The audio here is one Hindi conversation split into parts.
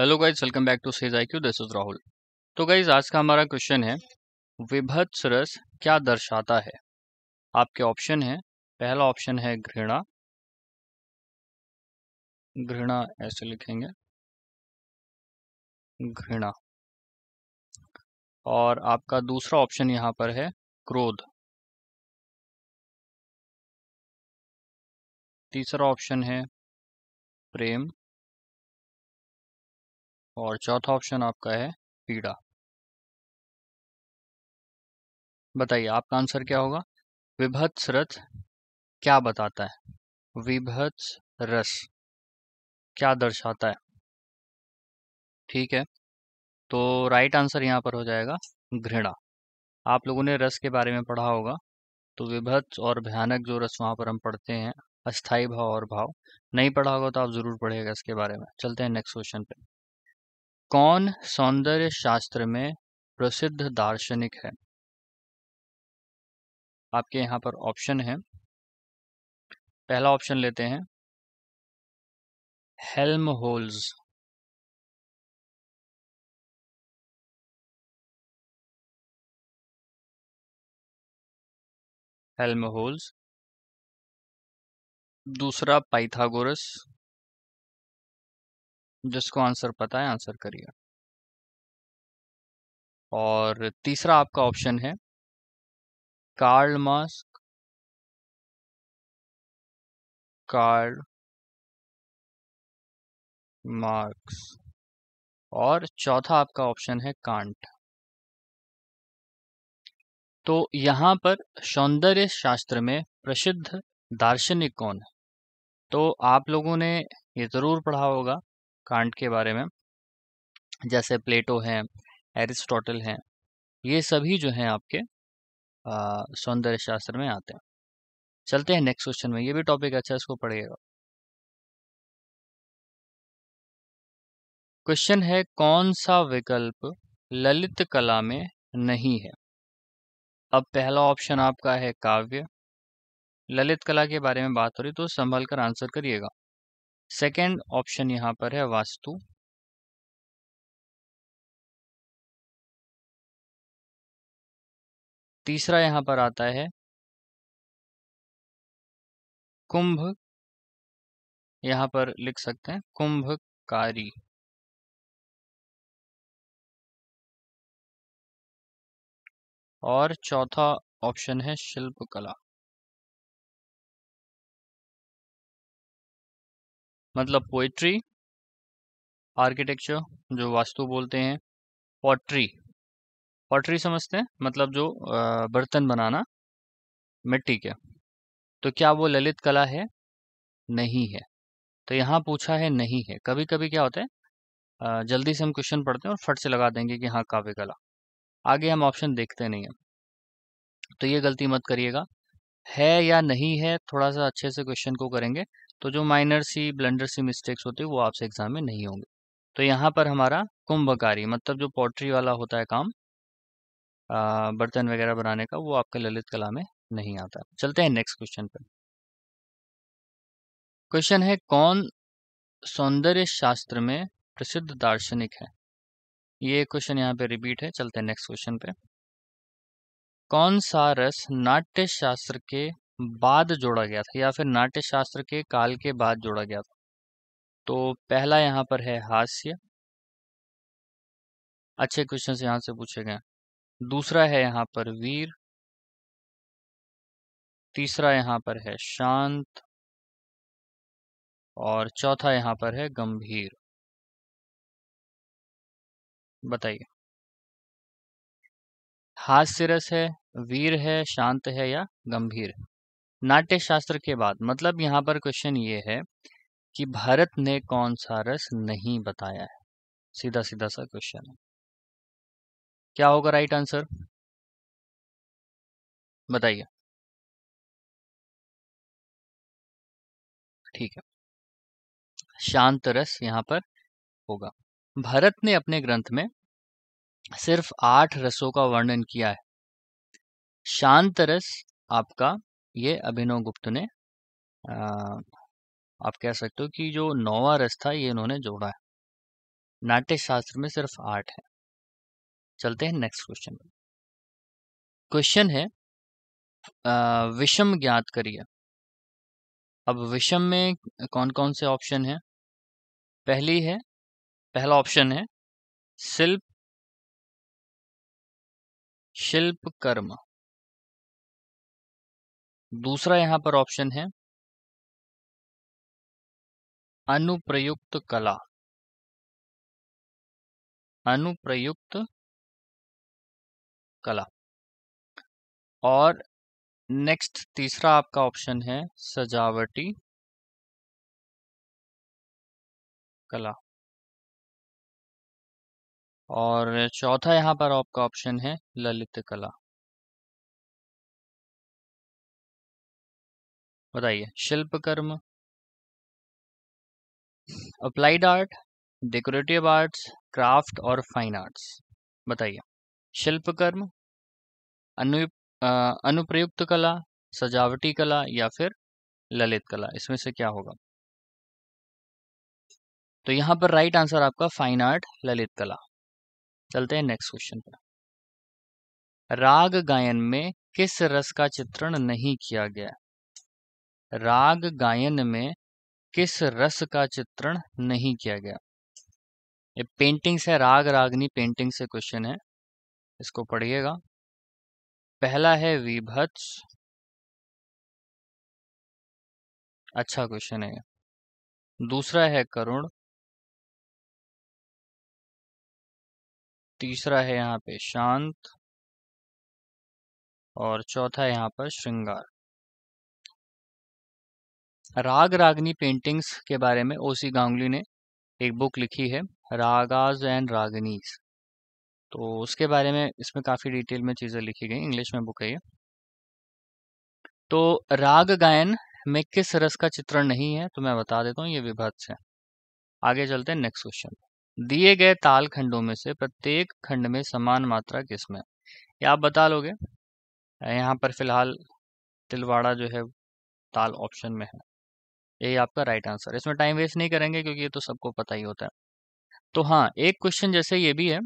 hello guys welcome back to Sage I Q this is Rahul तो गाइज आज का हमारा क्वेश्चन है विभत्स रस क्या दर्शाता है आपके ऑप्शन है पहला ऑप्शन है घृणा घृणा ऐसे लिखेंगे घृणा और आपका दूसरा ऑप्शन यहां पर है क्रोध तीसरा ऑप्शन है प्रेम और चौथा ऑप्शन आपका है पीड़ा बताइए आपका आंसर क्या होगा विभत्स रथ क्या बताता है विभत्स रस क्या दर्शाता है ठीक है तो राइट आंसर यहाँ पर हो जाएगा घृणा आप लोगों ने रस के बारे में पढ़ा होगा तो विभत्स और भयानक जो रस वहां पर हम पढ़ते हैं अस्थाई भाव और भाव नहीं पढ़ा होगा तो आप ज़रूर पढ़ेगा इसके बारे में चलते हैं नेक्स्ट क्वेश्चन पे कौन सौंदर्य शास्त्र में प्रसिद्ध दार्शनिक है आपके यहां पर ऑप्शन है पहला ऑप्शन लेते हैं हेल्म होल्स हेल्म होल्स दूसरा पाइथागोरस जिसको आंसर पता है आंसर करिए और तीसरा आपका ऑप्शन है कार्ल मास्क कार्ल मार्क्स और चौथा आपका ऑप्शन है कांट तो यहां पर सौंदर्य शास्त्र में प्रसिद्ध दार्शनिक कौन है तो आप लोगों ने ये ज़रूर पढ़ा होगा कांट के बारे में जैसे प्लेटो हैं एरिस्टोटल हैं ये सभी जो हैं आपके सौंदर्य शास्त्र में आते हैं चलते हैं नेक्स्ट क्वेश्चन में ये भी टॉपिक अच्छा है इसको पढ़िएगा क्वेश्चन है कौन सा विकल्प ललित कला में नहीं है अब पहला ऑप्शन आपका है काव्य ललित कला के बारे में बात हो रही तो संभल कर आंसर करिएगा सेकेंड ऑप्शन यहां पर है वास्तु तीसरा यहां पर आता है कुंभ यहां पर लिख सकते हैं कुंभकारी और चौथा ऑप्शन है शिल्पकला मतलब पोइट्री आर्किटेक्चर जो वास्तु बोलते हैं पॉटरी पॉटरी समझते हैं मतलब जो बर्तन बनाना मिट्टी के तो क्या वो ललित कला है नहीं है तो यहाँ पूछा है नहीं है कभी कभी क्या होता है जल्दी से हम क्वेश्चन पढ़ते हैं और फट से लगा देंगे कि हाँ काव्य कला आगे हम ऑप्शन देखते नहीं हैं तो ये गलती मत करिएगा है या नहीं है थोड़ा सा अच्छे से क्वेश्चन को करेंगे तो जो माइनर सी ब्लेंडर सी मिस्टेक्स होती है वो आपसे एग्जाम में नहीं होंगे तो यहाँ पर हमारा कुंभकारी मतलब जो पॉटरी वाला होता है काम बर्तन वगैरह बनाने का वो आपके ललित कला में नहीं आता चलते हैं नेक्स्ट क्वेश्चन पर क्वेश्चन है कौन सौंदर्य शास्त्र में प्रसिद्ध दार्शनिक है ये क्वेश्चन यहाँ पे रिपीट है चलते हैं नेक्स्ट क्वेश्चन पे कौन सा रस नाट्य शास्त्र के बाद जोड़ा गया था या फिर नाट्य शास्त्र के काल के बाद जोड़ा गया था तो पहला यहाँ पर है हास्य अच्छे क्वेश्चन यहाँ से पूछे गए दूसरा है यहाँ पर वीर तीसरा यहाँ पर है शांत और चौथा यहाँ पर है गंभीर बताइए हास्य रस है वीर है शांत है या गंभीर है नाट्य शास्त्र के बाद मतलब यहाँ पर क्वेश्चन ये है कि भारत ने कौन सा रस नहीं बताया है सीधा सीधा सा क्वेश्चन है क्या होगा राइट आंसर बताइए ठीक है शांत रस यहां पर होगा भारत ने अपने ग्रंथ में सिर्फ आठ रसों का वर्णन किया है शांत रस आपका ये अभिनव गुप्त ने आ, आप कह सकते हो कि जो नौवा रस था ये इन्होंने जोड़ा है नाट्य शास्त्र में सिर्फ आठ है चलते हैं नेक्स्ट क्वेश्चन क्वेश्चन है विषम ज्ञात करिए अब विषम में कौन कौन से ऑप्शन हैं पहली है पहला ऑप्शन है शिल्प शिल्प कर्म दूसरा यहां पर ऑप्शन है अनुप्रयुक्त कला अनुप्रयुक्त कला और नेक्स्ट तीसरा आपका ऑप्शन है सजावटी कला और चौथा यहां पर आपका ऑप्शन है ललित कला बताइए शिल्पकर्म applied art decorative arts craft और फाइन आर्ट्स बताइए शिल्पकर्म अनु अनुप्रयुक्त कला सजावटी कला या फिर ललित कला इसमें से क्या होगा तो यहां पर राइट आंसर आपका फाइन आर्ट ललित कला चलते हैं नेक्स्ट क्वेश्चन पर राग गायन में किस रस का चित्रण नहीं किया गया राग गायन में किस रस का चित्रण नहीं किया गया ये पेंटिंग्स है राग रागनी पेंटिंग से क्वेश्चन है इसको पढ़िएगा पहला है विभत्स अच्छा क्वेश्चन है दूसरा है करुण तीसरा है यहाँ पे शांत और चौथा यहाँ पर श्रृंगार राग रागनी पेंटिंग्स के बारे में ओसी गांगुली ने एक बुक लिखी है रागाज एंड रागनीज तो उसके बारे में इसमें काफ़ी डिटेल में चीज़ें लिखी गई इंग्लिश में बुक है ये तो राग गायन में किस रस का चित्रण नहीं है तो मैं बता देता हूँ ये विभत्स है आगे चलते हैं नेक्स्ट क्वेश्चन दिए गए ताल खंडों में से प्रत्येक खंड में समान मात्रा किसमें या आप बता लोगे यहाँ पर फिलहाल तिलवाड़ा जो है ताल ऑप्शन में है यही आपका राइट आंसर इसमें टाइम वेस्ट नहीं करेंगे क्योंकि ये तो सबको पता ही होता है तो हाँ एक क्वेश्चन जैसे ये भी है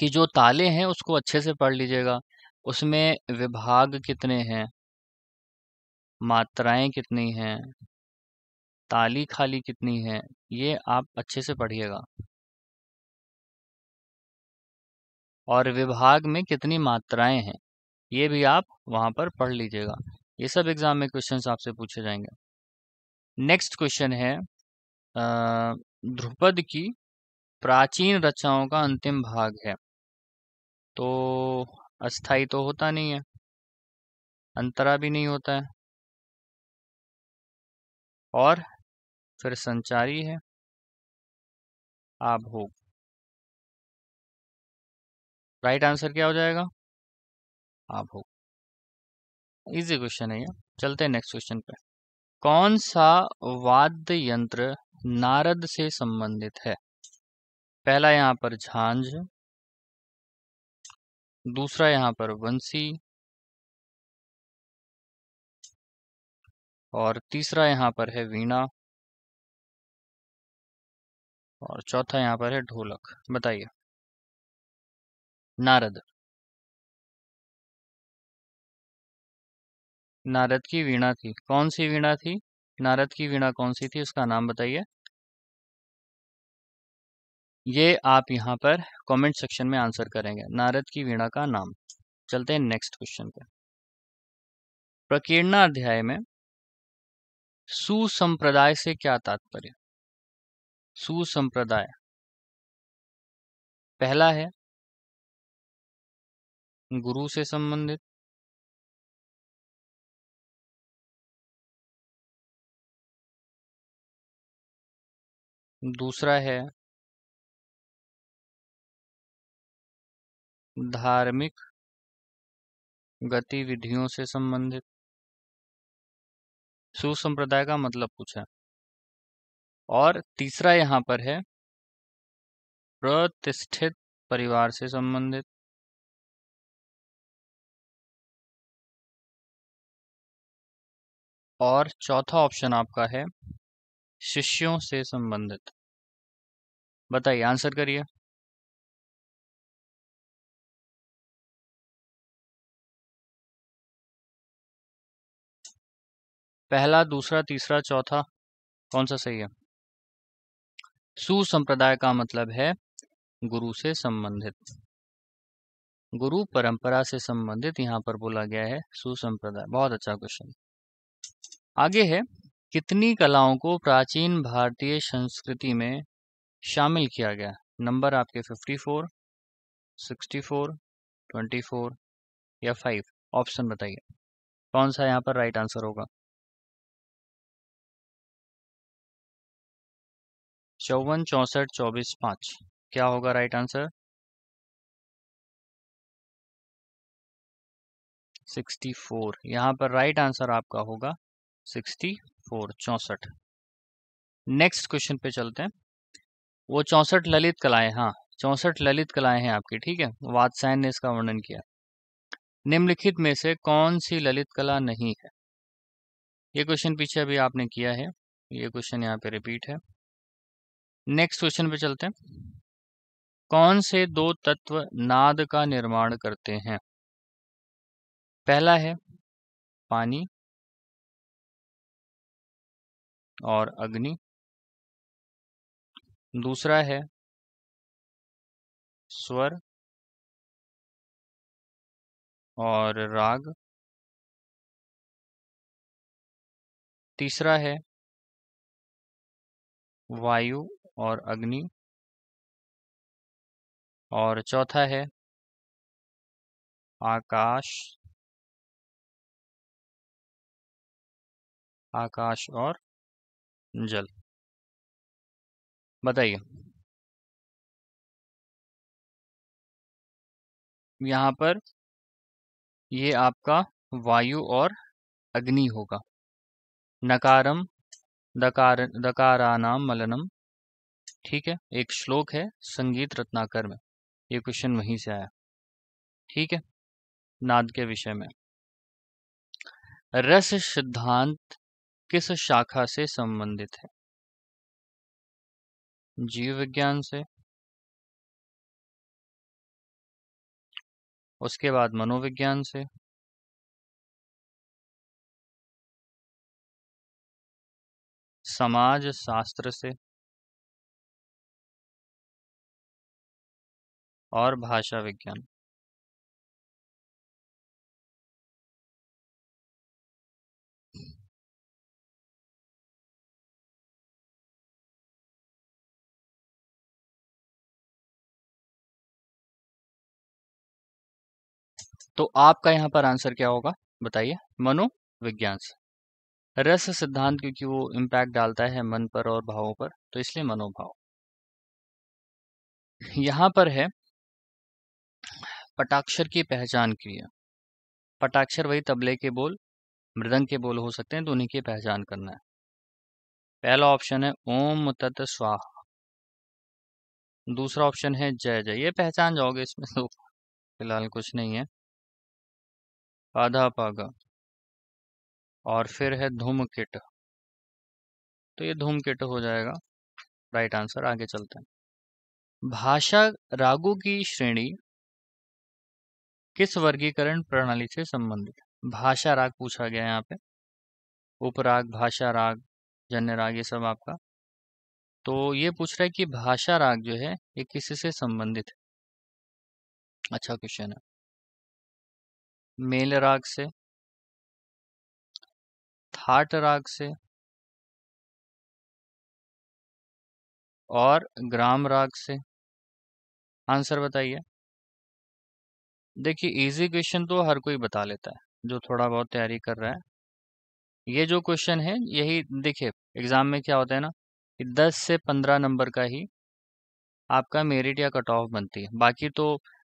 कि जो ताले हैं उसको अच्छे से पढ़ लीजिएगा उसमें विभाग कितने हैं मात्राएं कितनी हैं ताली खाली कितनी है ये आप अच्छे से पढ़िएगा और विभाग में कितनी मात्राएं हैं ये भी आप वहां पर पढ़ लीजिएगा ये सब एग्जाम में क्वेश्चंस आपसे पूछे जाएंगे नेक्स्ट क्वेश्चन है ध्रुपद की प्राचीन रचनाओं का अंतिम भाग है तो अस्थाई तो होता नहीं है अंतरा भी नहीं होता है और फिर संचारी है आभोग राइट आंसर क्या हो जाएगा आभोग इजी क्वेश्चन है ये चलते हैं नेक्स्ट क्वेश्चन पे कौन सा वाद्य यंत्र नारद से संबंधित है पहला यहां पर झांझ दूसरा यहां पर वंशी और तीसरा यहां पर है वीणा और चौथा यहां पर है ढोलक बताइए नारद नारद की वीणा थी कौन सी वीणा थी नारद की वीणा कौन सी थी उसका नाम बताइए ये आप यहां पर कमेंट सेक्शन में आंसर करेंगे नारद की वीणा का नाम चलते हैं नेक्स्ट क्वेश्चन पे प्रकीर्णा अध्याय में सुसंप्रदाय से क्या तात्पर्य सुसंप्रदाय पहला है गुरु से संबंधित दूसरा है धार्मिक गतिविधियों से संबंधित सुसंप्रदाय का मतलब पूछा और तीसरा यहां पर है प्रतिष्ठित परिवार से संबंधित और चौथा ऑप्शन आपका है शिष्यों से संबंधित बताइए आंसर करिए पहला दूसरा तीसरा चौथा कौन सा सही है सुसंप्रदाय का मतलब है गुरु से संबंधित गुरु परंपरा से संबंधित यहां पर बोला गया है सुसंप्रदाय बहुत अच्छा क्वेश्चन आगे है कितनी कलाओं को प्राचीन भारतीय संस्कृति में शामिल किया गया नंबर आपके 54, 64, 24 या 5 ऑप्शन बताइए कौन सा यहाँ पर राइट आंसर होगा चौवन चौसठ चौबीस पाँच क्या होगा राइट आंसर सिक्सटी फोर यहाँ पर राइट आंसर आपका होगा सिक्सटी फोर चौसठ नेक्स्ट क्वेश्चन पे चलते हैं वो चौसठ ललित कलाएं हाँ चौसठ ललित कलाएं हैं आपकी ठीक है वादसायन ने इसका वर्णन किया निम्नलिखित में से कौन सी ललित कला नहीं है ये क्वेश्चन पीछे अभी आपने किया है ये क्वेश्चन यहाँ पे रिपीट है नेक्स्ट क्वेश्चन पे चलते हैं कौन से दो तत्व नाद का निर्माण करते हैं पहला है पानी और अग्नि दूसरा है स्वर और राग तीसरा है वायु और अग्नि और चौथा है आकाश आकाश और जल बताइए यहां पर ये आपका वायु और अग्नि होगा नकारम दकार दकाराना मलनम ठीक है एक श्लोक है संगीत रत्नाकर में ये क्वेश्चन वहीं से आया ठीक है नाद के विषय में रस सिद्धांत किस शाखा से संबंधित है जीव विज्ञान से उसके बाद मनोविज्ञान से समाज शास्त्र से और भाषा विज्ञान तो आपका यहाँ पर आंसर क्या होगा बताइए मनोविज्ञान से रस सिद्धांत क्योंकि वो इम्पैक्ट डालता है मन पर और भावों पर तो इसलिए मनोभाव यहाँ पर है पटाक्षर की पहचान क्रिया पटाक्षर वही तबले के बोल मृदंग के बोल हो सकते हैं तो उन्हीं की पहचान करना है पहला ऑप्शन है ओम तत् स्वाहा दूसरा ऑप्शन है जय जय ये पहचान जाओगे इसमें तो फिलहाल कुछ नहीं है आधा पागा और फिर है किट तो ये किट हो जाएगा राइट आंसर आगे चलते हैं भाषा रागु की श्रेणी किस वर्गीकरण प्रणाली से संबंधित भाषा राग पूछा गया यहाँ पे उपराग भाषा राग जन्य राग ये सब आपका तो ये पूछ रहा है कि भाषा राग जो है ये किससे से संबंधित है अच्छा क्वेश्चन है मेल राग से थाट राग से और ग्राम राग से आंसर बताइए देखिए इजी क्वेश्चन तो हर कोई बता लेता है जो थोड़ा बहुत तैयारी कर रहा है ये जो क्वेश्चन है यही देखिए एग्जाम में क्या होता है ना कि दस से पंद्रह नंबर का ही आपका मेरिट या कट ऑफ बनती है बाकी तो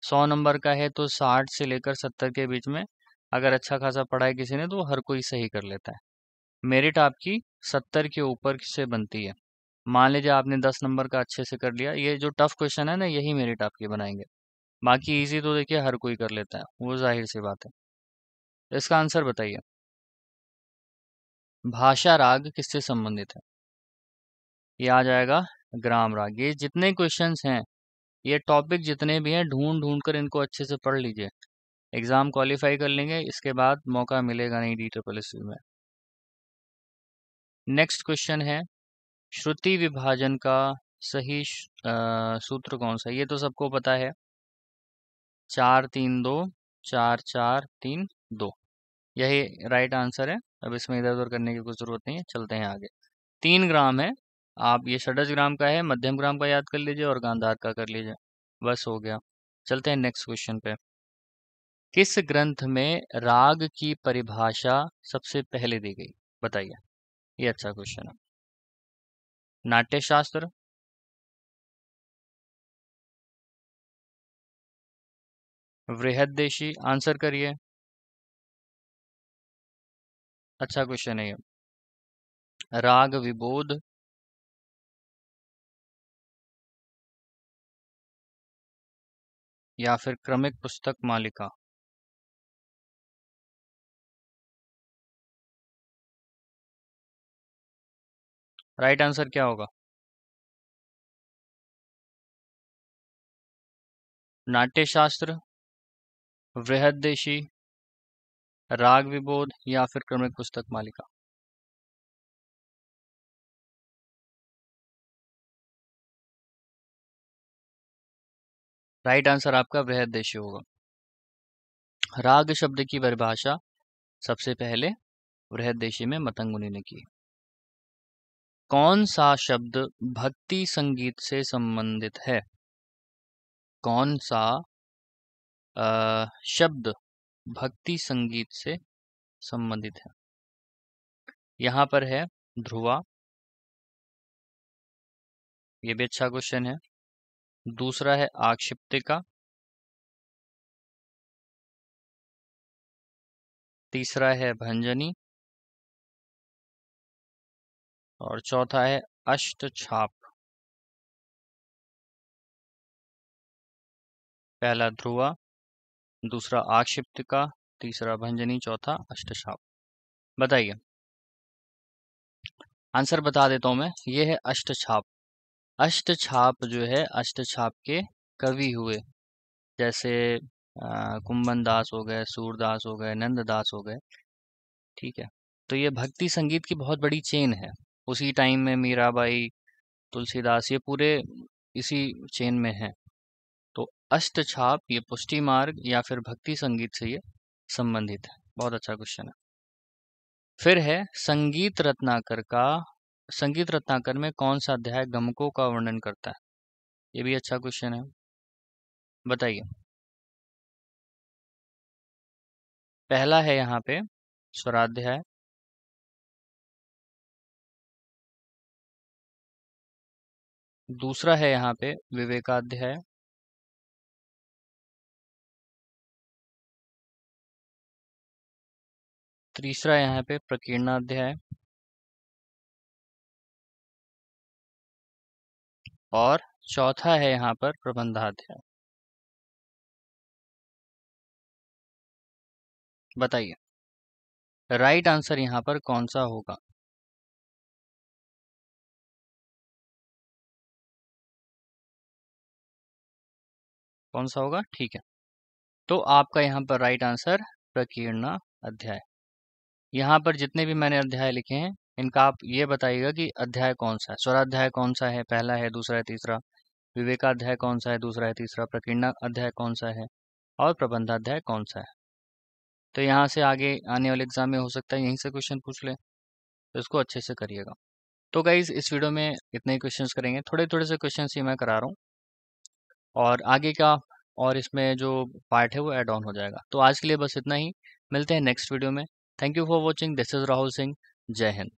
सौ नंबर का है तो साठ से लेकर सत्तर के बीच में अगर अच्छा खासा पढ़ा है किसी ने तो हर कोई सही कर लेता है मेरिट आपकी सत्तर के ऊपर से बनती है मान लीजिए आपने दस नंबर का अच्छे से कर लिया ये जो टफ क्वेश्चन है ना यही मेरिट आपके बनाएंगे बाकी इजी तो देखिए हर कोई कर लेता है वो जाहिर सी बात है इसका आंसर बताइए भाषा राग किससे संबंधित है ये आ जाएगा ग्राम राग ये जितने क्वेश्चंस हैं ये टॉपिक जितने भी हैं ढूंढ ढूंढ कर इनको अच्छे से पढ़ लीजिए एग्ज़ाम क्वालिफाई कर लेंगे इसके बाद मौका मिलेगा नहीं डी ट्रिपल एस में नेक्स्ट क्वेश्चन है श्रुति विभाजन का सही सूत्र कौन सा ये तो सबको पता है चार तीन दो चार चार तीन दो यही राइट आंसर है अब इसमें इधर उधर करने की कोई ज़रूरत नहीं है चलते हैं आगे तीन ग्राम है आप ये षडज ग्राम का है मध्यम ग्राम का याद कर लीजिए और गांधार का कर लीजिए बस हो गया चलते हैं नेक्स्ट क्वेश्चन पे किस ग्रंथ में राग की परिभाषा सबसे पहले दी गई बताइए ये अच्छा क्वेश्चन है नाट्यशास्त्र वृहद देशी आंसर करिए अच्छा क्वेश्चन है ये राग विबोध या फिर क्रमिक पुस्तक मालिका राइट right आंसर क्या होगा नाट्यशास्त्र वृहदेशी राग विबोध या फिर क्रमिक पुस्तक मालिका राइट आंसर आपका देशी होगा राग शब्द की परिभाषा सबसे पहले देशी में मतंगुनी ने की कौन सा शब्द भक्ति संगीत से संबंधित है कौन सा आ, शब्द भक्ति संगीत से संबंधित है यहाँ पर है ध्रुवा ये भी अच्छा क्वेश्चन है दूसरा है आक्षिप्तिका तीसरा है भंजनी और चौथा है अष्ट छाप पहला ध्रुवा दूसरा आक्षिप्तिका तीसरा भंजनी चौथा अष्टछाप बताइए आंसर बता देता हूं मैं ये है अष्टछाप अष्ट छाप जो है अष्ट छाप के कवि हुए जैसे कुंभन दास हो गए सूरदास हो गए नंददास हो गए ठीक है तो ये भक्ति संगीत की बहुत बड़ी चेन है उसी टाइम में मीराबाई तुलसीदास ये पूरे इसी चेन में हैं तो अष्ट छाप ये पुष्टि मार्ग या फिर भक्ति संगीत से ये संबंधित है बहुत अच्छा क्वेश्चन है फिर है संगीत रत्नाकर का संगीत रत्नाकर में कौन सा अध्याय गमकों का वर्णन करता है ये भी अच्छा क्वेश्चन है बताइए पहला है यहाँ पे स्वराध्याय दूसरा है यहाँ पे विवेकाध्याय तीसरा यहाँ पे प्रकीर्णाध्याय और चौथा है यहाँ पर प्रबंधाध्याय बताइए राइट आंसर यहाँ पर कौन सा होगा कौन सा होगा ठीक है तो आपका यहाँ पर राइट आंसर प्रकीर्णा अध्याय यहाँ पर जितने भी मैंने अध्याय लिखे हैं इनका आप ये बताइएगा कि अध्याय कौन सा है स्वराध्याय कौन सा है पहला है दूसरा है तीसरा विवेकाध्याय कौन सा है दूसरा है तीसरा प्रकीर्णा अध्याय कौन सा है और प्रबंधाध्याय कौन सा है तो यहाँ से आगे आने वाले एग्जाम में हो सकता है यहीं से क्वेश्चन पूछ ले तो इसको अच्छे से करिएगा तो गाइज इस वीडियो में इतने ही क्वेश्चन करेंगे थोड़े थोड़े से क्वेश्चन ही मैं करा रहा हूँ और आगे का और इसमें जो पार्ट है वो एड ऑन हो जाएगा तो आज के लिए बस इतना ही मिलते हैं नेक्स्ट वीडियो में thank you for watching this is Rahul Singh जय हिंद